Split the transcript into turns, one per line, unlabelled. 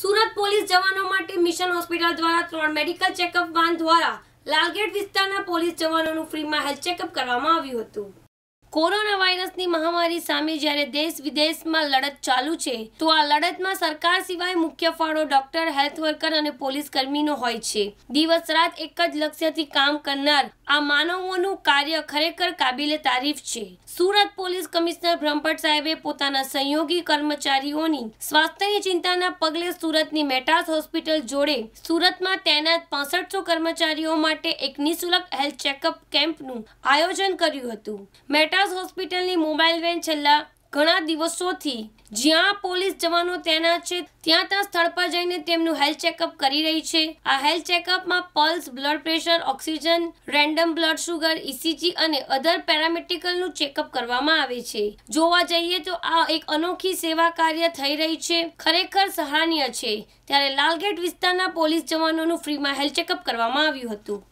Surat police જવાનો માટે mission hospital દ્વારા ત્રણ મેડિકલ ચેકઅપ વાન દ્વારા લાલગેટ વિસ્તારના પોલીસ જવાનોનું ફ્રીમાં હેલ્થ ચેકઅપ કરવામાં આવ્યું હતું કોરોના વાયરસની મહામારી સામે જ્યારે દેશ વિદેશમાં લડત ચાલુ છે તો આ લડતમાં સરકાર સિવાય મુખ્ય ફાળો ડોક્ટર હેલ્થ વર્કર અને પોલીસ કર્મીનો હોય છે દિવસ રાત એક જ લક્ષ્યથી કામ કરનાર આ માનવોનું કાર્ય ખરેખર કાબિલે તારીફ છે સુરત પોલીસ કમિશનર બ્રહ્મભટ્ટ સાહેબે પોતાના સહયોગી કર્મચારીઓની સ્વાસ્થ્યની ચિંતાના પગલે સુરતની મેટાસ હોસ્પિટલ જોડે સુરતમાં તૈનાત પાસઠસો કર્મચારીઓ માટે એક નિઃશુલ્ક હેલ્થ ચેકઅપ કેમ્પનું આયોજન કર્યું હતું મેટાસ મદ્રાસ હોસ્પિટલની મોબાઈલ વેન છેલ્લા ઘણા દિવસોથી જ્યાં પોલીસ જવાનો તેના છે ત્યાં ત્યાં સ્થળ પર જઈને તેમનું હેલ્થ ચેકઅપ કરી રહી છે આ હેલ્થ ચેકઅપમાં pulse blood pressure oxygen random blood sugar ECG e અને અધર પેરામેટિકલનું ચેકઅપ કરવામાં આવે છે જોવા જઈએ તો આ એક અનોખી સેવા કાર્ય થઈ રહી છે ખરેખર સહાનીય છે ત્યારે લાલગેટ વિસ્તારના પોલીસ જવાનોનું ફ્રીમાં હેલ્થ ચેકઅપ કરવામાં આવ્યું હતું